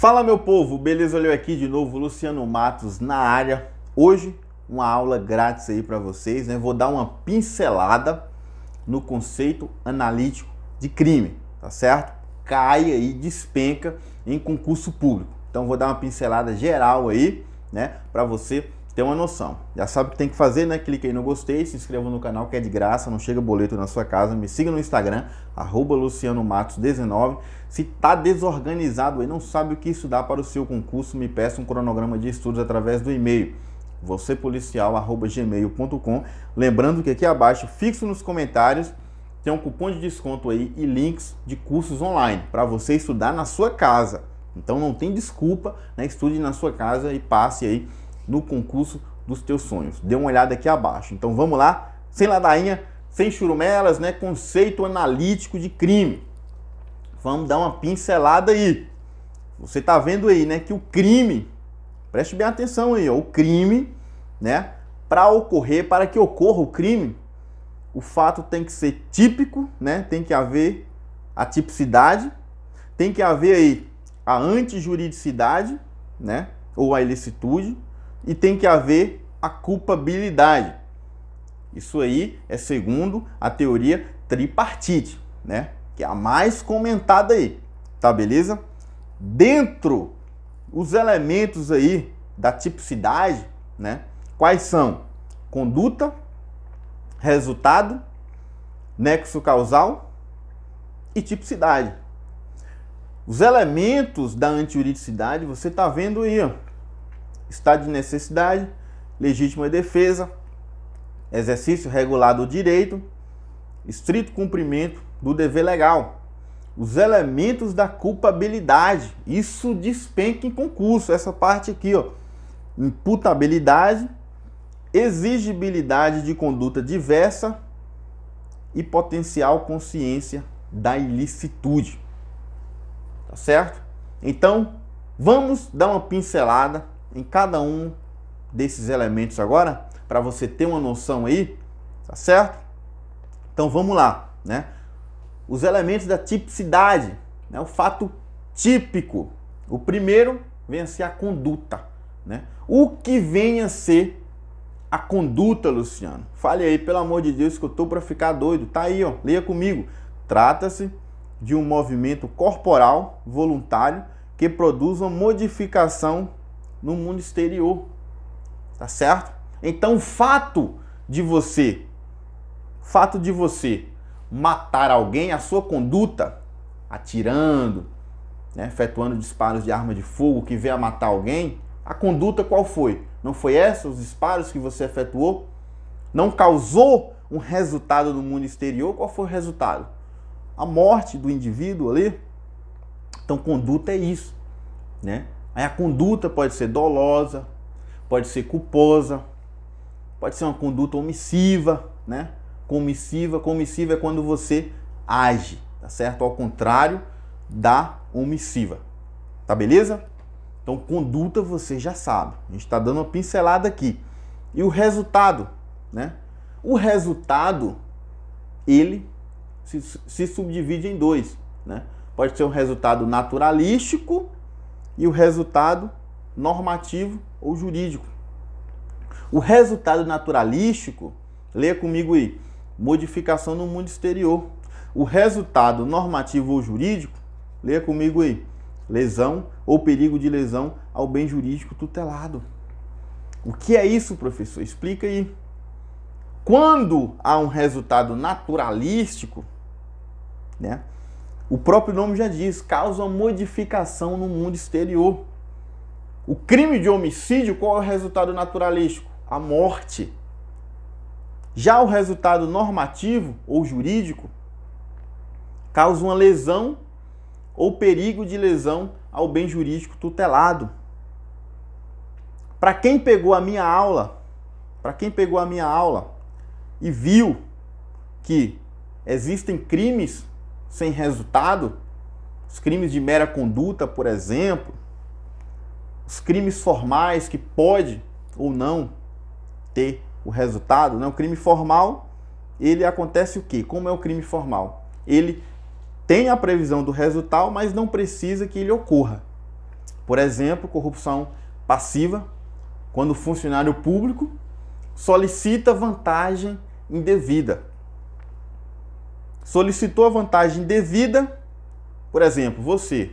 Fala meu povo, beleza? Olha eu aqui de novo, Luciano Matos na área. Hoje uma aula grátis aí para vocês, né? Vou dar uma pincelada no conceito analítico de crime, tá certo? Cai aí, despenca em concurso público. Então vou dar uma pincelada geral aí, né, para você tem uma noção. Já sabe o que tem que fazer, né? Clique aí no gostei, se inscreva no canal que é de graça, não chega boleto na sua casa. Me siga no Instagram, lucianomatos19. Se tá desorganizado e não sabe o que estudar para o seu concurso, me peça um cronograma de estudos através do e-mail vocêpolicial@gmail.com. Lembrando que aqui abaixo, fixo nos comentários, tem um cupom de desconto aí e links de cursos online para você estudar na sua casa. Então não tem desculpa, né? Estude na sua casa e passe aí no concurso dos teus sonhos. Dê uma olhada aqui abaixo. Então vamos lá, sem ladainha, sem churumelas, né? Conceito analítico de crime. Vamos dar uma pincelada aí. Você está vendo aí, né, que o crime, preste bem atenção aí, ó, o crime, né, para ocorrer, para que ocorra o crime, o fato tem que ser típico, né? Tem que haver a tipicidade, tem que haver aí a antijuridicidade, né? Ou a ilicitude, e tem que haver a culpabilidade. Isso aí é segundo a teoria tripartite, né? Que é a mais comentada aí, tá beleza? Dentro os elementos aí da tipicidade, né? Quais são? Conduta, resultado, nexo causal e tipicidade. Os elementos da antiuridicidade você tá vendo aí, ó estado de necessidade, legítima defesa, exercício regular do direito, estrito cumprimento do dever legal, os elementos da culpabilidade. Isso despenca em concurso, essa parte aqui, ó. Imputabilidade, exigibilidade de conduta diversa e potencial consciência da ilicitude. Tá certo? Então, vamos dar uma pincelada em cada um desses elementos agora, para você ter uma noção aí, tá certo? Então vamos lá, né? Os elementos da tipicidade, né? o fato típico. O primeiro vem a ser a conduta, né? O que vem a ser a conduta, Luciano? Fale aí, pelo amor de Deus, que eu tô para ficar doido. Tá aí, ó, leia comigo. Trata-se de um movimento corporal voluntário que produz uma modificação no mundo exterior. Tá certo? Então, o fato de você fato de você matar alguém, a sua conduta atirando, né, efetuando disparos de arma de fogo que venha matar alguém, a conduta qual foi? Não foi essa os disparos que você efetuou? Não causou um resultado no mundo exterior? Qual foi o resultado? A morte do indivíduo ali? Então, conduta é isso, né? Aí a conduta pode ser dolosa, pode ser culposa, pode ser uma conduta omissiva, né? Comissiva, comissiva é quando você age, tá certo? Ao contrário da omissiva. Tá beleza? Então, conduta você já sabe. A gente está dando uma pincelada aqui. E o resultado, né? O resultado, ele se, se subdivide em dois, né? Pode ser um resultado naturalístico e o resultado normativo ou jurídico. O resultado naturalístico, leia comigo aí, modificação no mundo exterior. O resultado normativo ou jurídico, leia comigo aí, lesão ou perigo de lesão ao bem jurídico tutelado. O que é isso, professor? Explica aí. Quando há um resultado naturalístico, né? O próprio nome já diz, causa modificação no mundo exterior. O crime de homicídio, qual é o resultado naturalístico? A morte. Já o resultado normativo ou jurídico causa uma lesão ou perigo de lesão ao bem jurídico tutelado. Para quem pegou a minha aula, para quem pegou a minha aula e viu que existem crimes sem resultado, os crimes de mera conduta, por exemplo, os crimes formais que pode ou não ter o resultado, né? O crime formal, ele acontece o quê? Como é o crime formal? Ele tem a previsão do resultado, mas não precisa que ele ocorra. Por exemplo, corrupção passiva, quando o funcionário público solicita vantagem indevida solicitou a vantagem devida, por exemplo, você,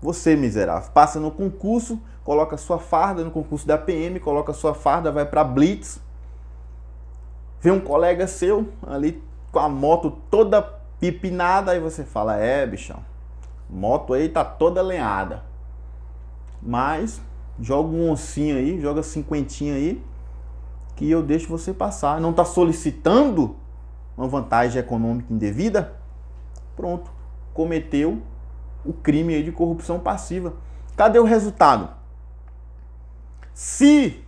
você miserável, passa no concurso, coloca sua farda no concurso da PM, coloca sua farda, vai para blitz, vê um colega seu ali com a moto toda pipinada, aí você fala: "É, bichão, moto aí tá toda lenhada". Mas joga um oncinho aí, joga cinquentinha aí, que eu deixo você passar. Não tá solicitando uma vantagem econômica indevida, pronto, cometeu o crime de corrupção passiva. Cadê o resultado? Se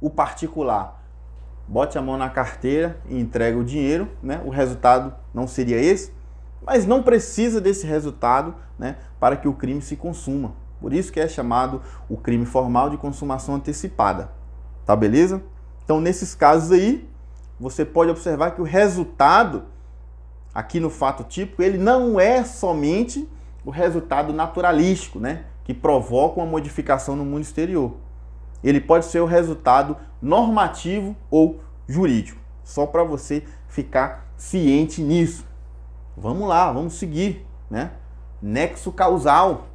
o particular bote a mão na carteira e entrega o dinheiro, né, o resultado não seria esse, mas não precisa desse resultado né, para que o crime se consuma. Por isso que é chamado o crime formal de consumação antecipada. Tá beleza? Então, nesses casos aí, você pode observar que o resultado, aqui no fato típico, ele não é somente o resultado naturalístico, né? que provoca uma modificação no mundo exterior. Ele pode ser o resultado normativo ou jurídico. Só para você ficar ciente nisso. Vamos lá, vamos seguir, né? Nexo causal.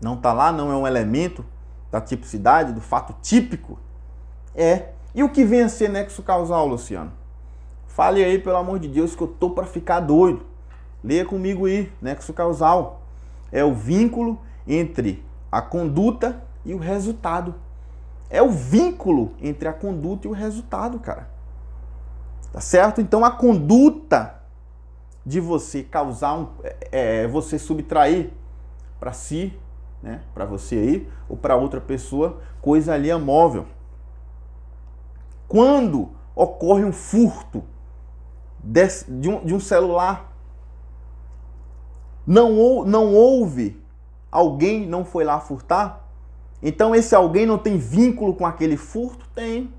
Não está lá, não é um elemento da tipicidade, do fato típico. É e o que vem a ser nexo causal, Luciano? Fale aí, pelo amor de Deus, que eu tô para ficar doido. Leia comigo aí, nexo causal. É o vínculo entre a conduta e o resultado. É o vínculo entre a conduta e o resultado, cara. Tá certo? Então a conduta de você causar um, é, é, é você subtrair para si, né, para você aí ou para outra pessoa coisa ali móvel quando ocorre um furto de um, de um celular. Não, não houve alguém não foi lá furtar? Então esse alguém não tem vínculo com aquele furto? Tem.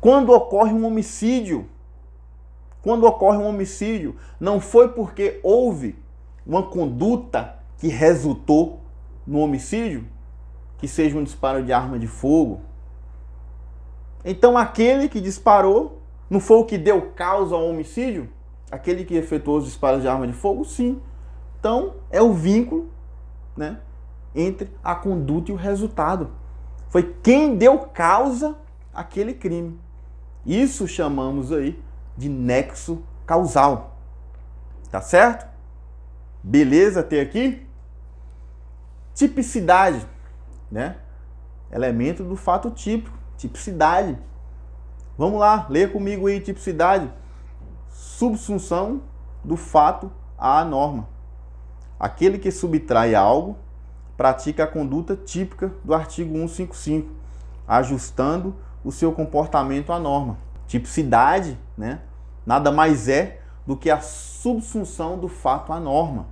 Quando ocorre um homicídio, quando ocorre um homicídio, não foi porque houve uma conduta que resultou no homicídio, que seja um disparo de arma de fogo, então aquele que disparou não foi o que deu causa ao homicídio? Aquele que efetuou os disparos de arma de fogo? Sim. Então é o vínculo né, entre a conduta e o resultado. Foi quem deu causa àquele crime. Isso chamamos aí de nexo causal. Tá certo? Beleza ter aqui? Tipicidade, né? Elemento do fato típico tipicidade. Vamos lá, leia comigo aí, tipicidade. Subsunção do fato à norma. Aquele que subtrai algo pratica a conduta típica do artigo 155, ajustando o seu comportamento à norma. Tipicidade, né? Nada mais é do que a subsunção do fato à norma.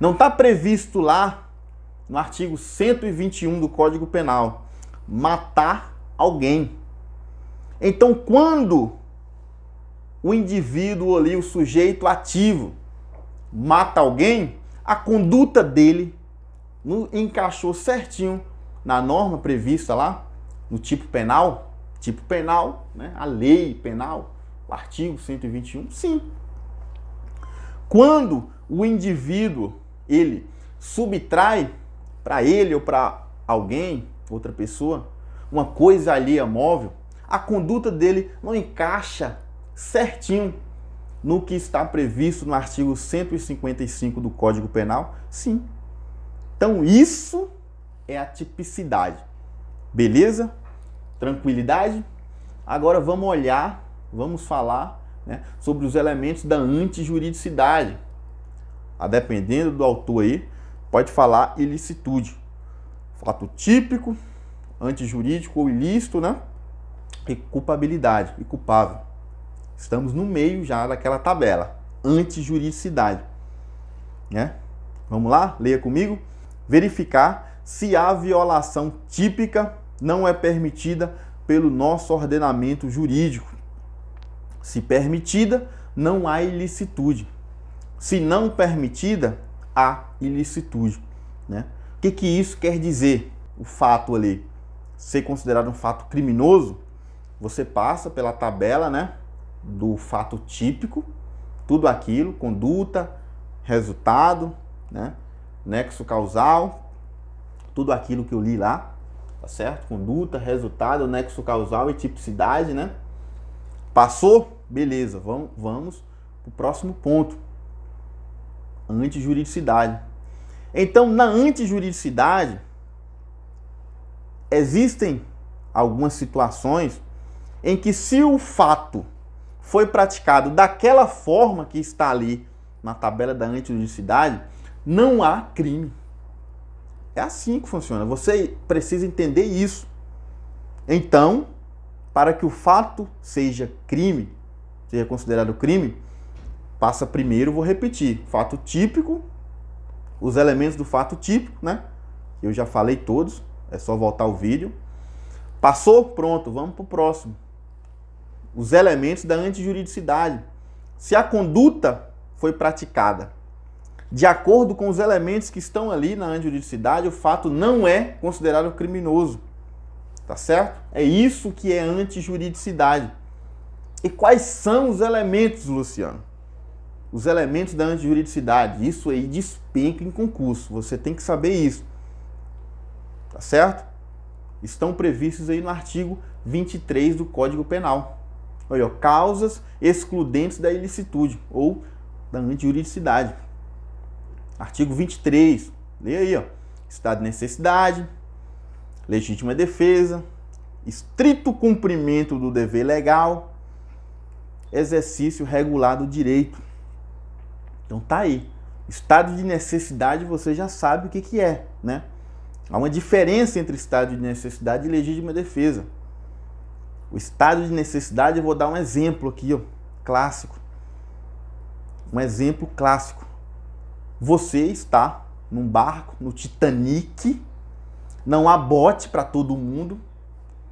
Não está previsto lá no artigo 121 do Código Penal matar alguém. Então, quando o indivíduo ali, o sujeito ativo, mata alguém, a conduta dele encaixou certinho na norma prevista lá, no tipo penal, tipo penal, né? a lei penal, o artigo 121, sim. Quando o indivíduo, ele subtrai para ele ou para alguém, outra pessoa, uma coisa alheia móvel, a conduta dele não encaixa certinho no que está previsto no artigo 155 do Código Penal? Sim. Então isso é a tipicidade. Beleza? Tranquilidade? Agora vamos olhar, vamos falar né, sobre os elementos da antijuridicidade. A tá dependendo do autor aí, pode falar ilicitude. Fato típico, antijurídico ou ilícito, né? E culpabilidade e culpável. Estamos no meio já daquela tabela. Antijuridicidade. Né? Vamos lá? Leia comigo. Verificar se a violação típica não é permitida pelo nosso ordenamento jurídico. Se permitida, não há ilicitude. Se não permitida, há ilicitude. Né? O que, que isso quer dizer? O fato ali ser considerado um fato criminoso, você passa pela tabela né, do fato típico, tudo aquilo, conduta, resultado, né, nexo causal, tudo aquilo que eu li lá, tá certo? Conduta, resultado, nexo causal e tipicidade, né? Passou? Beleza, vamos, vamos para o próximo ponto. Antijuridicidade. Então, na antijuridicidade, existem algumas situações em que, se o fato foi praticado daquela forma que está ali na tabela da antijuridicidade, não há crime. É assim que funciona. Você precisa entender isso. Então, para que o fato seja crime, seja considerado crime, passa primeiro, vou repetir, fato típico, os elementos do fato típico, né? Eu já falei todos. É só voltar o vídeo. Passou? Pronto, vamos para o próximo. Os elementos da antijuridicidade. Se a conduta foi praticada de acordo com os elementos que estão ali na antijuridicidade, o fato não é considerado criminoso. Tá certo? É isso que é antijuridicidade. E quais são os elementos, Luciano? Os elementos da antijuridicidade. Isso aí despenca em concurso. Você tem que saber isso. Tá certo? Estão previstos aí no artigo 23 do Código Penal. Olha, ó, causas excludentes da ilicitude ou da antijuridicidade. Artigo 23. Leia aí, ó. Estado de necessidade, legítima defesa, estrito cumprimento do dever legal, exercício regular do direito. Então tá aí. Estado de necessidade você já sabe o que, que é, né? Há uma diferença entre estado de necessidade e legítima defesa. O estado de necessidade, eu vou dar um exemplo aqui, ó, clássico. Um exemplo clássico. Você está num barco, no Titanic, não há bote para todo mundo,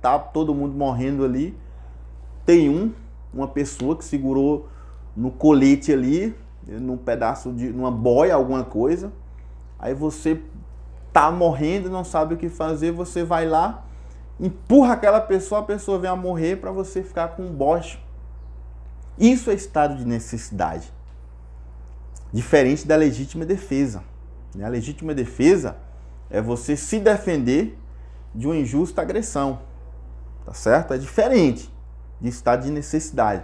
tá todo mundo morrendo ali. Tem um, uma pessoa que segurou no colete ali, num pedaço de numa boia alguma coisa. Aí você tá morrendo, não sabe o que fazer, você vai lá, empurra aquela pessoa, a pessoa vem a morrer para você ficar com um boche. Isso é estado de necessidade. Diferente da legítima defesa. Né? A legítima defesa é você se defender de uma injusta agressão. Tá certo? É diferente de estado de necessidade.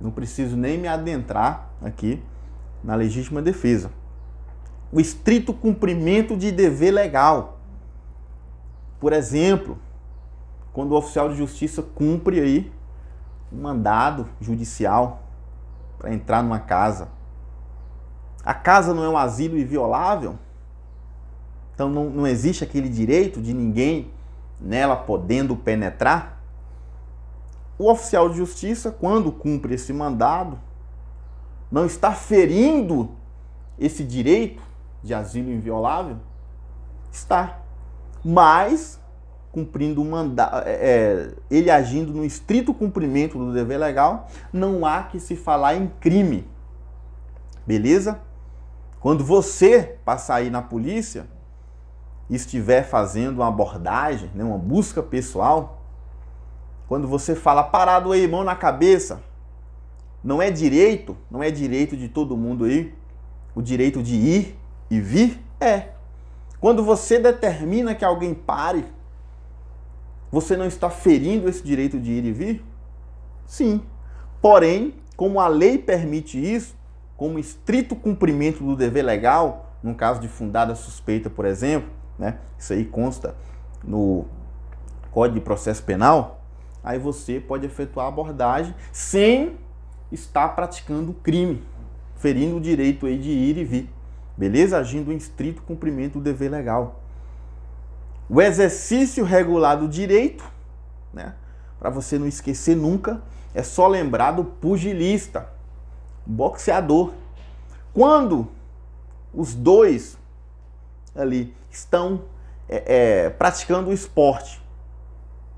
Não preciso nem me adentrar aqui na legítima defesa o estrito cumprimento de dever legal. Por exemplo, quando o oficial de justiça cumpre aí um mandado judicial para entrar numa casa. A casa não é um asilo inviolável? Então não, não existe aquele direito de ninguém nela podendo penetrar? O oficial de justiça, quando cumpre esse mandado, não está ferindo esse direito de asilo inviolável? Está. Mas, cumprindo um mandato, é, é, ele agindo no estrito cumprimento do dever legal, não há que se falar em crime. Beleza? Quando você passar aí na polícia estiver fazendo uma abordagem, né, uma busca pessoal, quando você fala parado aí, mão na cabeça, não é direito, não é direito de todo mundo aí, o direito de ir e vir? É. Quando você determina que alguém pare, você não está ferindo esse direito de ir e vir? Sim. Porém, como a lei permite isso, como estrito cumprimento do dever legal, no caso de fundada suspeita, por exemplo, né? Isso aí consta no Código de Processo Penal. Aí você pode efetuar a abordagem sem estar praticando crime, ferindo o direito aí de ir e vir beleza? Agindo em estrito cumprimento do dever legal. O exercício regular do direito, né? Para você não esquecer nunca, é só lembrar do pugilista, boxeador. Quando os dois ali estão é, é, praticando o esporte,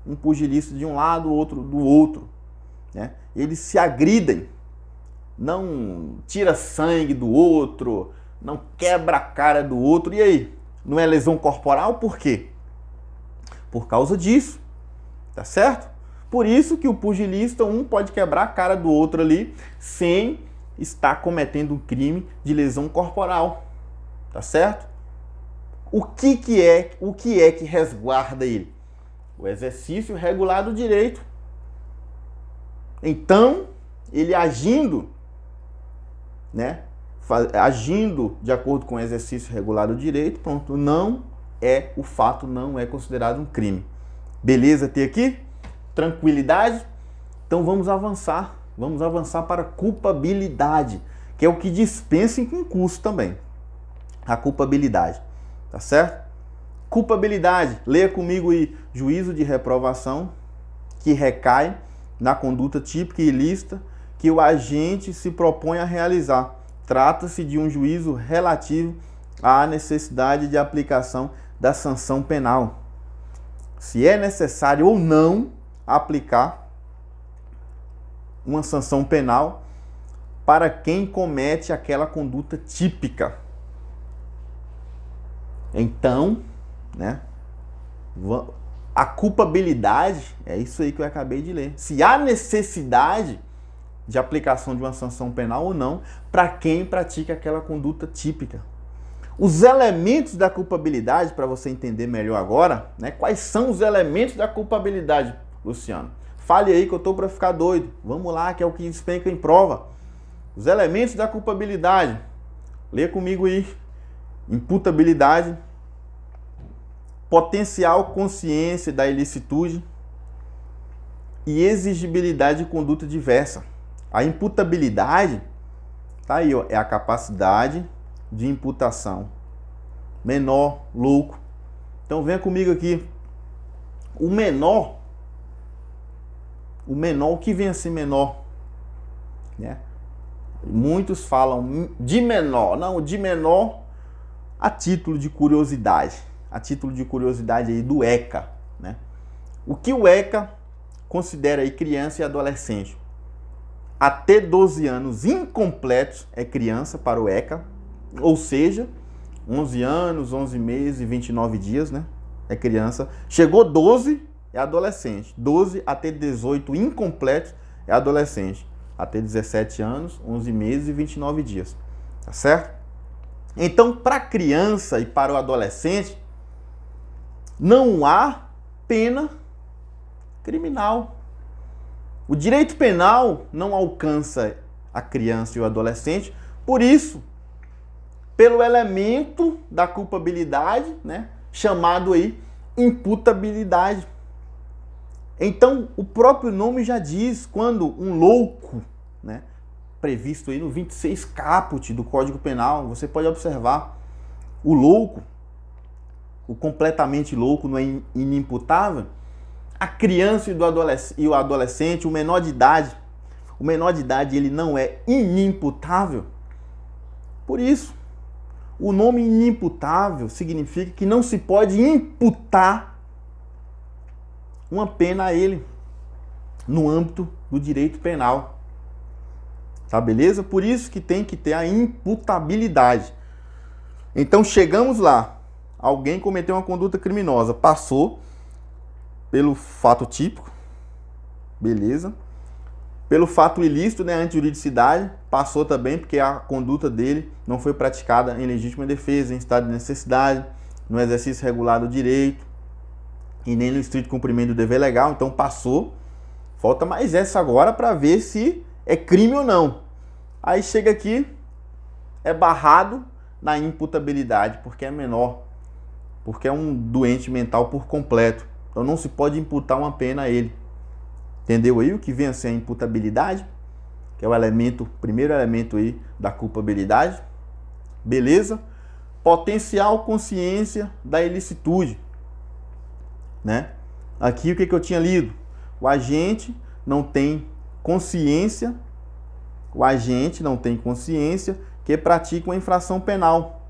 um pugilista de um lado, o outro do outro, né? Eles se agridem, não tira sangue do outro, não quebra a cara do outro. E aí? Não é lesão corporal? Por quê? Por causa disso. Tá certo? Por isso que o pugilista, um pode quebrar a cara do outro ali sem estar cometendo um crime de lesão corporal. Tá certo? O que, que é, o que é que resguarda ele? O exercício regular do direito. Então, ele agindo, né, agindo de acordo com o exercício regular do direito, pronto, não é o fato, não é considerado um crime. Beleza ter aqui? Tranquilidade? Então vamos avançar, vamos avançar para culpabilidade, que é o que dispensa em concurso também. A culpabilidade, tá certo? Culpabilidade, leia comigo aí, juízo de reprovação que recai na conduta típica e ilícita que o agente se propõe a realizar trata-se de um juízo relativo à necessidade de aplicação da sanção penal. Se é necessário ou não aplicar uma sanção penal para quem comete aquela conduta típica. Então, né? A culpabilidade é isso aí que eu acabei de ler. Se há necessidade de aplicação de uma sanção penal ou não para quem pratica aquela conduta típica. Os elementos da culpabilidade, para você entender melhor agora, né? Quais são os elementos da culpabilidade, Luciano? Fale aí que eu estou para ficar doido. Vamos lá, que é o que despenca em prova. Os elementos da culpabilidade. Lê comigo aí. Imputabilidade, potencial consciência da ilicitude e exigibilidade de conduta diversa. A imputabilidade, tá aí, ó, é a capacidade de imputação. Menor, louco. Então venha comigo aqui. O menor, o menor, o que vem a ser menor? Né? Muitos falam de menor, não, de menor a título de curiosidade, a título de curiosidade aí do ECA, né? O que o ECA considera aí criança e adolescente? até 12 anos incompletos é criança para o ECA, ou seja, 11 anos, 11 meses e 29 dias, né? É criança. Chegou 12 é adolescente. 12 até 18 incompletos é adolescente. Até 17 anos, 11 meses e 29 dias. Tá certo? Então, para criança e para o adolescente, não há pena criminal o direito penal não alcança a criança e o adolescente, por isso, pelo elemento da culpabilidade, né, chamado aí imputabilidade. Então, o próprio nome já diz quando um louco, né, previsto aí no 26 caput do Código Penal, você pode observar o louco, o completamente louco não é inimputável, a criança e, do adolesc e o adolescente, o menor de idade, o menor de idade ele não é inimputável. Por isso, o nome inimputável significa que não se pode imputar uma pena a ele no âmbito do direito penal. Tá beleza? Por isso que tem que ter a imputabilidade. Então chegamos lá, alguém cometeu uma conduta criminosa, passou pelo fato típico, beleza. Pelo fato ilícito, né, antijuridicidade, passou também porque a conduta dele não foi praticada em legítima defesa, em estado de necessidade, no exercício regular do direito e nem no estrito cumprimento do dever legal, então passou. Falta mais essa agora para ver se é crime ou não. Aí chega aqui, é barrado na imputabilidade, porque é menor, porque é um doente mental por completo. Então não se pode imputar uma pena a ele. Entendeu aí o que vem a ser a imputabilidade? Que é o elemento, primeiro elemento aí da culpabilidade. Beleza? Potencial consciência da ilicitude. Né? Aqui o que, que eu tinha lido? O agente não tem consciência, o agente não tem consciência que pratica uma infração penal.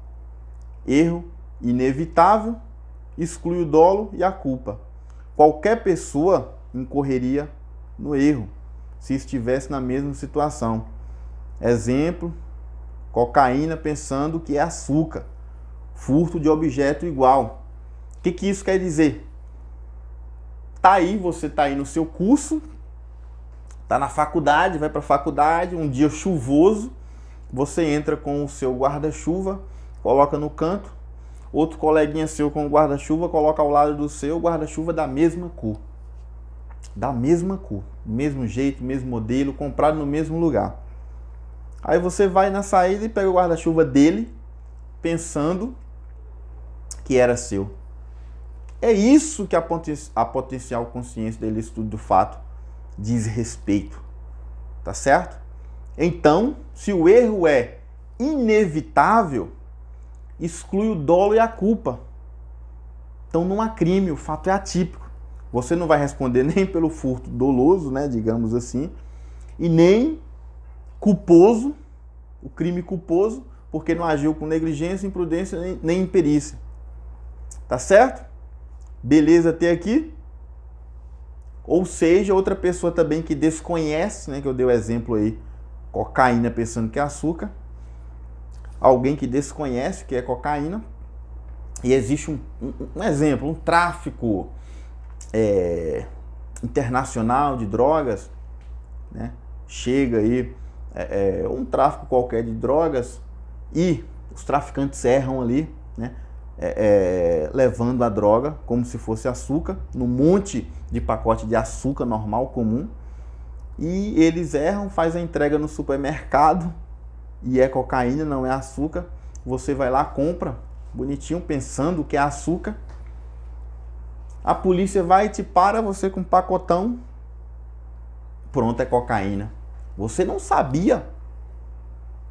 Erro inevitável exclui o dolo e a culpa qualquer pessoa incorreria no erro se estivesse na mesma situação. Exemplo: cocaína pensando que é açúcar, furto de objeto igual. O que, que isso quer dizer? Tá aí, você tá aí no seu curso, tá na faculdade, vai para a faculdade, um dia chuvoso, você entra com o seu guarda-chuva, coloca no canto, outro coleguinha seu com guarda-chuva, coloca ao lado do seu guarda-chuva da mesma cor. Da mesma cor, mesmo jeito, mesmo modelo, comprado no mesmo lugar. Aí você vai na saída e pega o guarda-chuva dele, pensando que era seu. É isso que a, poten a potencial consciência dele estudo do fato diz respeito. Tá certo? Então, se o erro é inevitável, exclui o dolo e a culpa. Então não há crime, o fato é atípico. Você não vai responder nem pelo furto doloso, né, digamos assim, e nem culposo, o crime culposo, porque não agiu com negligência, imprudência nem imperícia. Tá certo? Beleza até aqui? Ou seja, outra pessoa também que desconhece, né, que eu dei o exemplo aí, cocaína pensando que é açúcar, alguém que desconhece que é cocaína e existe um, um, um exemplo, um tráfico é, internacional de drogas, né? chega aí é, é, um tráfico qualquer de drogas e os traficantes erram ali, né? É, é, levando a droga como se fosse açúcar, num monte de pacote de açúcar normal, comum, e eles erram, faz a entrega no supermercado, e é cocaína, não é açúcar. Você vai lá, compra, bonitinho, pensando que é açúcar. A polícia vai e te para você com um pacotão. Pronto, é cocaína. Você não sabia.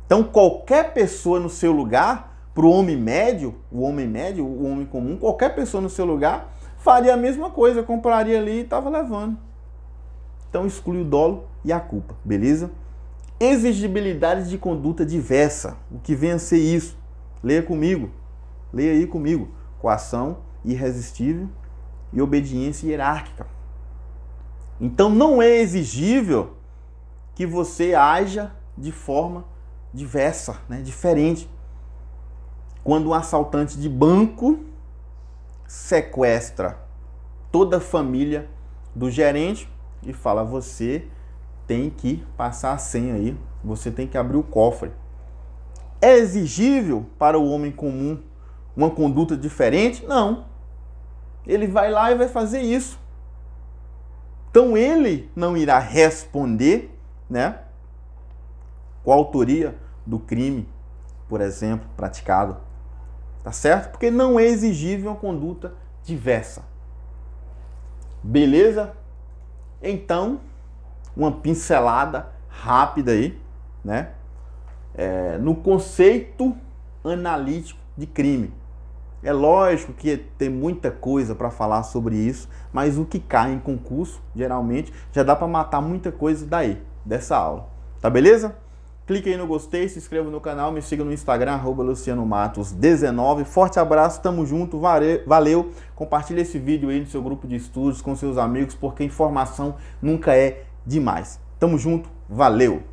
Então qualquer pessoa no seu lugar, para o homem médio, o homem médio, o homem comum, qualquer pessoa no seu lugar faria a mesma coisa, compraria ali e estava levando. Então exclui o dolo e a culpa, beleza? exigibilidade de conduta diversa. O que vem a ser isso? Leia comigo. Leia aí comigo. Coação irresistível e obediência hierárquica. Então não é exigível que você haja de forma diversa, né? diferente. Quando um assaltante de banco sequestra toda a família do gerente e fala: Você tem que passar a senha aí, você tem que abrir o cofre. É exigível para o homem comum uma conduta diferente? Não. Ele vai lá e vai fazer isso. Então ele não irá responder, né? Com a autoria do crime, por exemplo, praticado. Tá certo? Porque não é exigível uma conduta diversa. Beleza? Então, uma pincelada rápida aí, né? É, no conceito analítico de crime. É lógico que tem muita coisa para falar sobre isso, mas o que cai em concurso, geralmente, já dá para matar muita coisa daí, dessa aula. Tá beleza? Clique aí no gostei, se inscreva no canal, me siga no Instagram, lucianomatos19. Forte abraço, tamo junto, valeu. Compartilhe esse vídeo aí no seu grupo de estudos, com seus amigos, porque informação nunca é demais. Tamo junto, valeu!